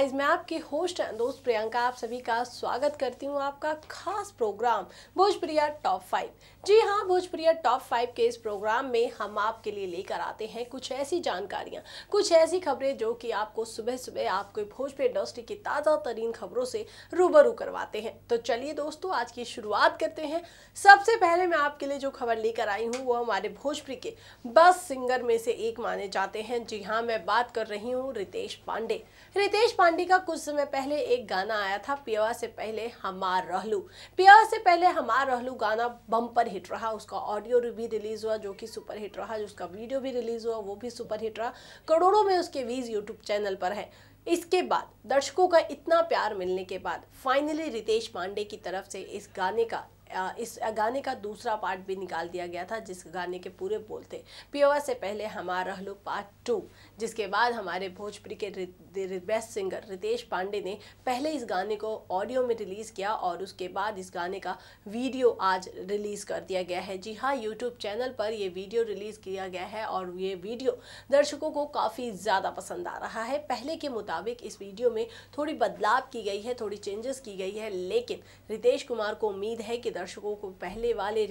guys मैं आपके host and दोस्त प्रियंका आप सभी का स्वागत करती हूं आपका खास प्रोग्राम भोजप्रिया टॉप फाइव जी हां भोजप्रिया टॉप फाइव के इस प्रोग्राम में हम आपके लिए लेकर आते हैं कुछ ऐसी जानकारियां कुछ ऐसी खबरें जो कि आपको सुबह सुबह आपको भोजपुर इंडस्ट्री की ताज़ा तरीन खबरों से रूबरू करवाते हैं तो चलिए दोस्तों आज की शुरुआत करते हैं सबसे पहले मैं आपके लिए जो खबर लेकर आई हूँ वो हमारे भोजपुरी के बस सिंगर में से एक माने जाते हैं जी हाँ मैं बात कर रही हूँ रितेश पांडे रितेश पांडे का कुछ समय पहले एक गाना आया था पियावा से पहले हमार रहलू पियावा से पहले हमार रहलू गाना बम्पर हिट रहा उसका ऑडियो भी रिलीज हुआ जो कि सुपर हिट रहा जो उसका वीडियो भी रिलीज हुआ वो भी सुपर हिट रहा करोड़ों में उसके वीज यूट्यूब चैनल पर है इसके बाद दर्शकों का इतना प्यार मिलने के बाद फाइनली रितेश पांडे की तरफ से इस गाने का इस गाने का दूसरा पार्ट भी निकाल दिया गया था जिस गाने के पूरे बोल थे पीओवा से पहले हमारा लो पार्ट टू जिसके बाद हमारे भोजपुरी के बेस्ट सिंगर रितेश पांडे ने पहले इस गाने को ऑडियो में रिलीज़ किया और उसके बाद इस गाने का वीडियो आज रिलीज़ कर दिया गया है जी हाँ यूट्यूब चैनल पर यह वीडियो रिलीज़ किया गया है और ये वीडियो दर्शकों को काफ़ी ज़्यादा पसंद आ रहा है पहले के मुताबिक इस वीडियो में थोड़ी बदलाव की गई है थोड़ी चेंजेस की गई है लेकिन रितेश कुमार को उम्मीद है कि दर्शकों को पहले वाले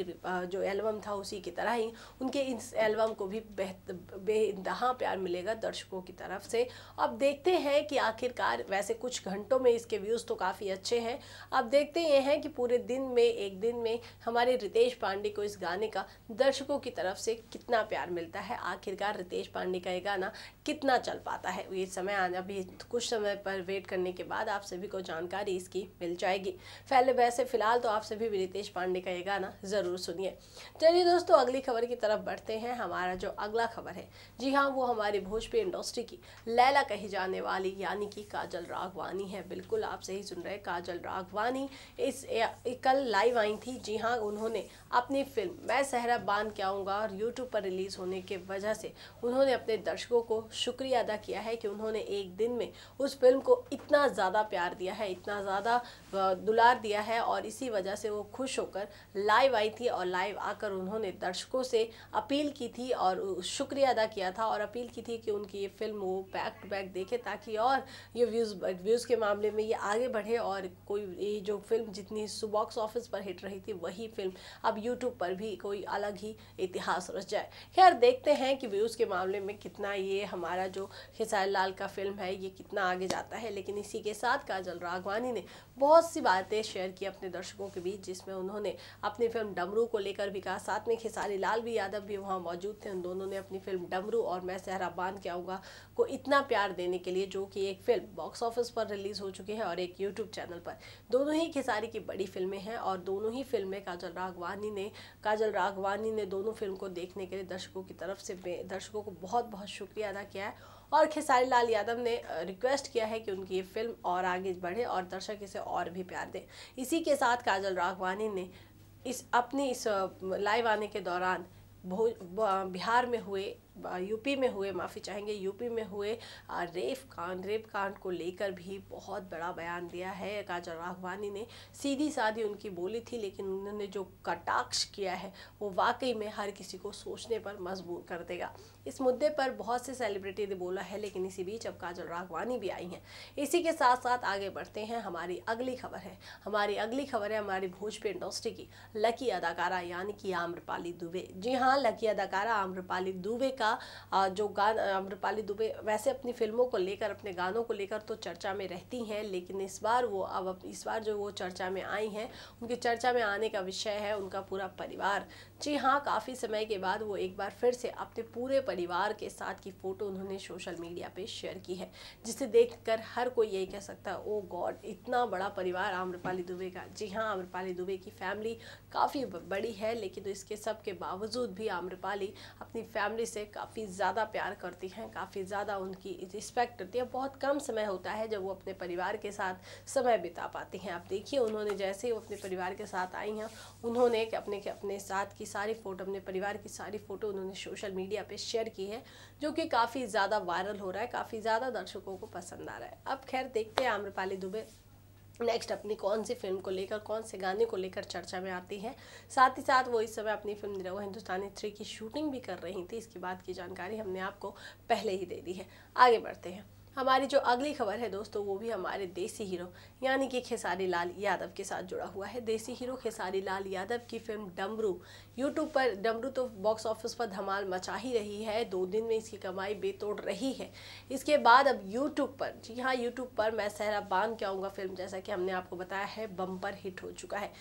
जो एल्बम था उसी की तरह ही उनके इस एल्बम को भी बेानतहा प्यार मिलेगा दर्शकों की तरफ से अब देखते हैं कि आखिरकार वैसे कुछ घंटों में इसके व्यूज़ तो काफ़ी अच्छे हैं अब देखते ये हैं कि पूरे दिन में एक दिन में हमारे रितेश पांडे को इस गाने का दर्शकों की तरफ से कितना प्यार मिलता है आखिरकार रितेश पांडे का ये गाना कितना चल पाता है ये समय अभी कुछ समय पर वेट करने के बाद आप सभी को जानकारी इसकी मिल जाएगी पहले वैसे फिलहाल तो आप सभी रितेश रितेश पांडे का ये गाना ज़रूर सुनिए चलिए दोस्तों अगली खबर की तरफ बढ़ते हैं हमारा जो अगला खबर है जी हाँ वो हमारी भोजपुरी इंडस्ट्री की लैला कही जाने वाली यानी कि काजल राघवानी है बिल्कुल आप सही सुन रहे काजल राघवानी इस कल लाइव आई थी जी हाँ उन्होंने अपनी फिल्म मैं सहरा बांध के आऊँगा और यूट्यूब पर रिलीज़ होने के वजह से उन्होंने अपने दर्शकों को शुक्रिया अदा किया है कि उन्होंने एक दिन में उस फिल्म को इतना ज़्यादा प्यार दिया है इतना ज़्यादा दुलार दिया है और इसी वजह से वो खुश होकर लाइव आई थी और लाइव आकर उन्होंने दर्शकों से अपील की थी और शुक्रिया अदा किया था और अपील की थी कि उनकी ये फिल्म वो बैक टू बैक देखे ताकि और ये व्यूज़ व्यूज़ के मामले में ये आगे बढ़े और कोई ये जो फिल्म जितनी बॉक्स ऑफिस पर हिट रही थी वही फिल्म अब यूट्यूब पर भी कोई अलग ही इतिहास रच जाए खैर देखते हैं कि व्यूज़ के मामले में कितना ये हमारा जो खेसारी लाल का फिल्म है ये कितना आगे जाता है लेकिन इसी के साथ काजल राघवानी ने बहुत बहुत सी बातें शेयर की अपने दर्शकों के बीच जिसमें उन्होंने अपनी फिल्म डमरू को लेकर भी कहा साथ में खेसारी लाल भी यादव भी वहाँ मौजूद थे उन दोनों ने अपनी फिल्म डमरू और मैं सहरा बांध के आऊँगा को इतना प्यार देने के लिए जो कि एक फिल्म बॉक्स ऑफिस पर रिलीज़ हो चुकी है और एक यूट्यूब चैनल पर दोनों ही खेसारी की बड़ी फिल्में हैं और दोनों ही फिल्में काजल राघवानी ने काजल राघवानी ने दोनों फिल्म को देखने के लिए दर्शकों की तरफ से दर्शकों को बहुत बहुत शुक्रिया अदा किया है और खेसारी लाल यादव ने रिक्वेस्ट किया है कि उनकी ये फिल्म और आगे बढ़े और दर्शक इसे और भी प्यार दें इसी के साथ काजल राघवानी ने इस अपनी इस लाइव आने के दौरान बिहार में हुए यूपी में हुए माफ़ी चाहेंगे यूपी में हुए रेप कांड रेप कांड को लेकर भी बहुत बड़ा बयान दिया है काजल राघवानी ने सीधी सादी उनकी बोली थी लेकिन उन्होंने जो कटाक्ष किया है वो वाकई में हर किसी को सोचने पर मजबूर कर देगा इस मुद्दे पर बहुत से सेलिब्रिटी ने बोला है लेकिन इसी बीच अब काजल राघवानी भी आई हैं इसी के साथ साथ आगे बढ़ते हैं हमारी अगली खबर है हमारी अगली खबर है हमारी भोजपुर इंडस्ट्री की लकी अदाकारा यानी कि आम्रपाली दुबे जी हाँ लकी अदाकारा आम्रपाली दुबे का का जो गान अम्रपाली दुबे वैसे अपनी फिल्मों को लेकर अपने गानों को लेकर तो चर्चा में रहती हैं लेकिन इस बार वो अब इस बार जो वो चर्चा में आई हैं उनकी चर्चा में आने का विषय है उनका पूरा परिवार जी हाँ काफ़ी समय के बाद वो एक बार फिर से अपने पूरे परिवार के साथ की फ़ोटो उन्होंने सोशल मीडिया पर शेयर की है जिसे देखकर हर कोई यही कह सकता है ओ गॉड इतना बड़ा परिवार आम्रपाली दुबे का जी हाँ आम्रपाली दुबे की फैमिली काफ़ी बड़ी है लेकिन इसके सब के बावजूद भी आम्रपाली अपनी फैमिली से काफ़ी ज़्यादा प्यार करती हैं काफ़ी ज़्यादा उनकी रिस्पेक्ट करती है बहुत कम समय होता है जब वो अपने परिवार के साथ समय बिता पाती हैं आप देखिए उन्होंने जैसे ही वो अपने परिवार के साथ आई हैं उन्होंने अपने अपने साथ की सारी फ़ोटो अपने परिवार की सारी फ़ोटो उन्होंने सोशल मीडिया पर शेयर की है जो कि काफ़ी ज़्यादा वायरल हो रहा है काफ़ी ज़्यादा दर्शकों को पसंद आ रहा है अब खैर देखते हैं आम्रपाली दुबे नेक्स्ट अपनी कौन सी फिल्म को लेकर कौन से गाने को लेकर चर्चा में आती है साथ ही साथ वो इस समय अपनी फिल्म निरव हिंदुस्तानी थ्री की शूटिंग भी कर रही थी इसकी बात की जानकारी हमने आपको पहले ही दे दी है आगे बढ़ते हैं हमारी जो अगली खबर है दोस्तों वो भी हमारे देसी हीरो यानी कि खेसारी लाल यादव के साथ जुड़ा हुआ है देसी हीरो खेसारी लाल यादव की फिल्म डमरू यूट्यूब पर डमरू तो बॉक्स ऑफिस पर धमाल मचा ही रही है दो दिन में इसकी कमाई बेतोड़ रही है इसके बाद अब यूट्यूब पर जी हाँ यूट्यूब पर मैं सहरा बांध के आऊँगा फिल्म जैसा कि हमने आपको बताया है बम्पर हिट हो चुका है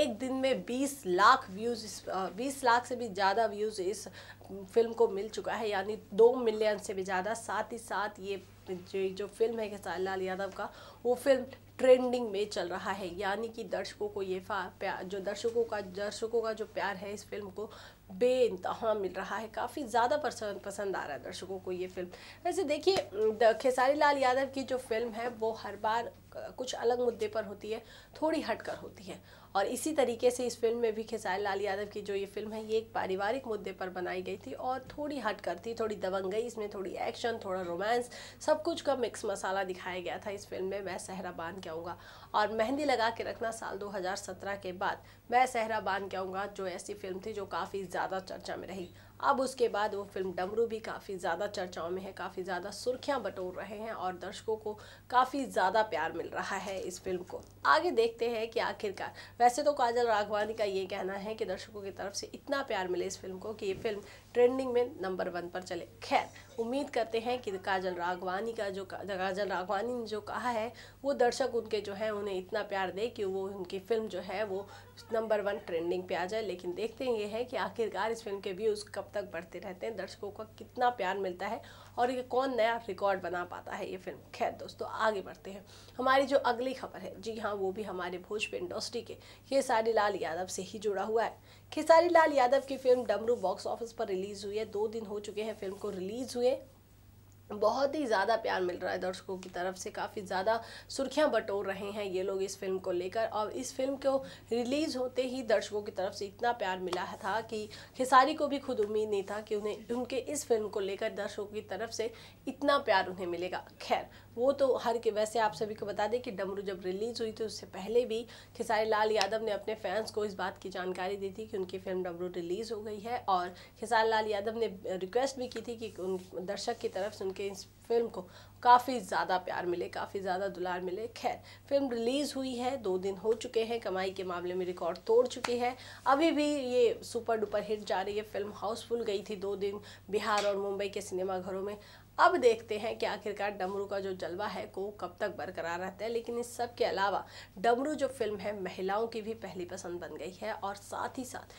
एक दिन में बीस लाख व्यूज़ बीस लाख से भी ज़्यादा व्यूज़ इस फिल्म को मिल चुका है यानी दो मिलियन से भी ज़्यादा साथ ही साथ ये ये जो फिल्म है खेसारी लाल यादव का वो फिल्म ट्रेंडिंग में चल रहा है यानी कि दर्शकों को ये प्यार जो दर्शकों का दर्शकों का जो प्यार है इस फिल्म को बे इंतहा मिल रहा है काफ़ी ज़्यादा पसंद पसंद आ रहा है दर्शकों को ये फिल्म वैसे देखिए खेसारी लाल यादव की जो फिल्म है वो हर बार कुछ अलग मुद्दे पर होती है थोड़ी हटकर होती है और इसी तरीके से इस फिल्म में भी खेसारी लाल यादव की जो ये फिल्म है ये एक पारिवारिक मुद्दे पर बनाई गई थी और थोड़ी हट थी थोड़ी दबंग गई इसमें थोड़ी एक्शन थोड़ा रोमांस सब कुछ का मिक्स मसाला दिखाया गया था इस फिल्म में मैं सहरा बांध के आऊँगा और मेहंदी लगा के रखना साल दो के बाद मैं सहरा बांध के आऊँगा जो ऐसी फिल्म थी जो काफ़ी ज़्यादा चर्चा में रही अब उसके बाद वो फिल्म डमरू भी काफ़ी ज़्यादा चर्चाओं में है काफ़ी ज़्यादा सुर्खियाँ बटोर रहे हैं और दर्शकों को काफ़ी ज़्यादा प्यार मिल रहा है इस फिल्म को आगे देखते हैं कि आखिरकार वैसे तो काजल राघवानी का ये कहना है कि दर्शकों की तरफ से इतना प्यार मिले इस फिल्म को कि ये फिल्म ट्रेंडिंग में नंबर वन पर चले खैर उम्मीद करते हैं कि काजल राघवानी का जो काजल राघवानी ने जो कहा है वो दर्शक उनके जो है उन्हें इतना प्यार दे कि वो उनकी फिल्म जो है वो नंबर वन ट्रेंडिंग पे आ जाए लेकिन देखते हैं ये है कि आखिरकार इस फिल्म के व्यूज़ कब तक बढ़ते रहते हैं दर्शकों का कितना प्यार मिलता है और ये कौन नया रिकॉर्ड बना पाता है ये फिल्म खैर दोस्तों आगे बढ़ते हैं हमारी जो अगली खबर है जी हाँ वो भी हमारे भोजपुर इंडस्ट्री के ये सारी लाल यादव से ही जुड़ा हुआ है खेसारी लाल यादव की फिल्म डमरू बॉक्स ऑफिस पर रिलीज हुई है दो दिन हो चुके हैं फिल्म को रिलीज हुए बहुत ही ज़्यादा प्यार मिल रहा है दर्शकों की तरफ से काफ़ी ज़्यादा सुर्खियां बटोर रहे हैं ये लोग इस फिल्म को लेकर और इस फिल्म को रिलीज़ होते ही दर्शकों की तरफ से इतना प्यार मिला था कि खेसारी को भी खुद उम्मीद नहीं था कि उन्हें उनके इस फिल्म को लेकर दर्शकों की तरफ से इतना प्यार उन्हें मिलेगा खैर वो तो हर के वैसे आप सभी को बता दें कि डमरू जब रिलीज़ हुई थी उससे पहले भी खेसारी लाल यादव ने अपने फैंस को इस बात की जानकारी दी थी कि उनकी फिल्म डमरू रिलीज़ हो गई है और खेसारी लाल यादव ने रिक्वेस्ट भी की थी कि उन दर्शक की तरफ से के इस फिल्म को काफ़ी ज़्यादा प्यार मिले काफ़ी ज़्यादा दुलार मिले खैर फिल्म रिलीज़ हुई है दो दिन हो चुके हैं कमाई के मामले में रिकॉर्ड तोड़ चुकी है अभी भी ये सुपर डुपर हिट जा रही है फिल्म हाउसफुल गई थी दो दिन बिहार और मुंबई के सिनेमाघरों में अब देखते हैं कि आखिरकार डमरू का जो जलवा है को कब तक बरकरार रहता है लेकिन इस सब के अलावा डमरू जो फिल्म है महिलाओं की भी पहली पसंद बन गई है और साथ ही साथ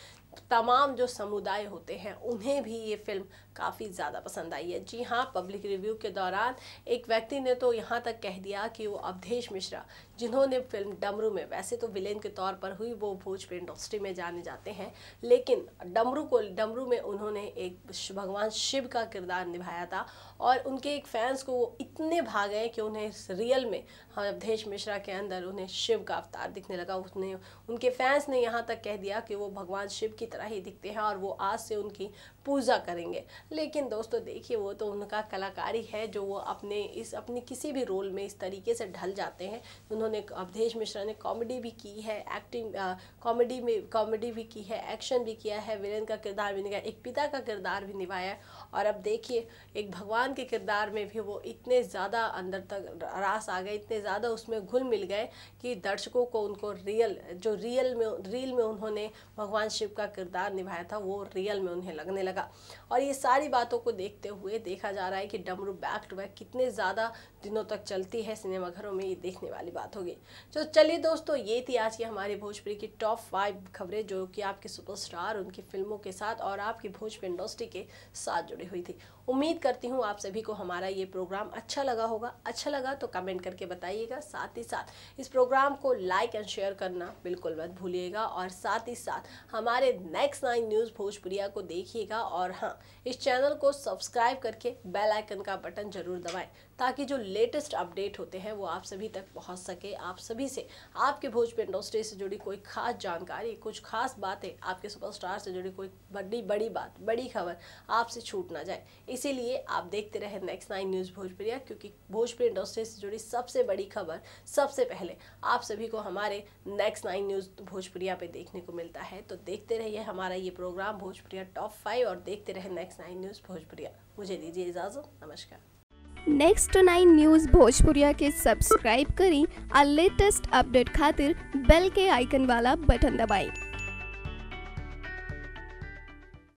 तमाम जो समुदाय होते हैं उन्हें भी ये फिल्म काफ़ी ज़्यादा पसंद आई है जी हाँ पब्लिक रिव्यू के दौरान एक व्यक्ति ने तो यहाँ तक कह दिया कि वो अवधेश मिश्रा जिन्होंने फिल्म डमरू में वैसे तो विलेन के तौर पर हुई वो भोजपुर इंडस्ट्री में जाने जाते हैं लेकिन डमरू को डमरू में उन्होंने एक भगवान शिव का किरदार निभाया था और उनके एक फैंस को वो इतने भा गए कि उन्हें रियल में हाँ, अवधेश मिश्रा के अंदर उन्हें शिव का अवतार दिखने लगा उसने उनके फैंस ने यहाँ तक कह दिया कि वो भगवान शिव की तरह ही दिखते हैं और वो आज से उनकी पूजा करेंगे लेकिन दोस्तों देखिए वो तो उनका कलाकारी है जो वो अपने इस अपने किसी भी रोल में इस तरीके से ढल जाते हैं उन्होंने अवधेश मिश्रा ने कॉमेडी भी की है एक्टिंग कॉमेडी में कॉमेडी भी की है एक्शन भी किया है विलेन का किरदार भी निभाया एक पिता का किरदार भी निभाया है और अब देखिए एक भगवान के किरदार में भी वो इतने ज़्यादा अंदर तक रास आ गए इतने ज़्यादा उसमें घुल मिल गए कि दर्शकों को उनको रियल जो रियल में रील में उन्होंने भगवान शिव का किरदार निभाया था वो रियल में उन्हें लगने लगा लगा और ये सारी बातों को देखते हुए देखा जा रहा है कि डमरू बैक टू बैक कितने ज़्यादा दिनों तक चलती है सिनेमाघरों में ये देखने वाली बात होगी तो चलिए दोस्तों ये थी आज की हमारी भोजपुरी की टॉप फाइव खबरें जो कि आपके सुपरस्टार उनकी फिल्मों के साथ और आपकी भोजपुरी इंडस्ट्री के साथ जुड़ी हुई थी उम्मीद करती हूँ आप सभी को हमारा ये प्रोग्राम अच्छा लगा होगा अच्छा लगा तो कमेंट करके बताइएगा साथ ही साथ इस प्रोग्राम को लाइक एंड शेयर करना बिल्कुल मत भूलिएगा और साथ ही साथ हमारे नेक्स्ट नाइन न्यूज़ भोजपुरिया को देखिएगा करना और हाँ इस चैनल को सब्सक्राइब करके बेल आइकन का बटन जरूर दबाएं ताकि जो लेटेस्ट अपडेट होते हैं वो आप सभी तक पहुंच सके आप सभी से आपके भोजपुर इंडस्ट्री से जुड़ी कोई खास जानकारी कुछ खास बातें आपके सुपरस्टार से जुड़ी कोई बड़ी बड़ी बात बड़ी खबर आपसे छूट ना जाए इसीलिए आप देखते रहे नेक्स्ट नाइन न्यूज़ भोजपुरिया क्योंकि भोजपुर इंडस्ट्री से जुड़ी सबसे बड़ी खबर सबसे पहले आप सभी को हमारे नेक्स्ट नाइन न्यूज़ भोजपुरिया पे देखने को मिलता है तो देखते रहिए हमारा ये प्रोग्राम भोजपुरिया टॉप फाइव और देखते रहे नेक्स्ट नाइन न्यूज़ भोजपुरिया मुझे दीजिए इजाज़त नमस्कार नेक्स्ट नाइन न्यूज़ भोजपुरिया के सब्सक्राइब करें और लेटेस्ट अपडेट खातिर बेल के आइकन वाला बटन दबाएं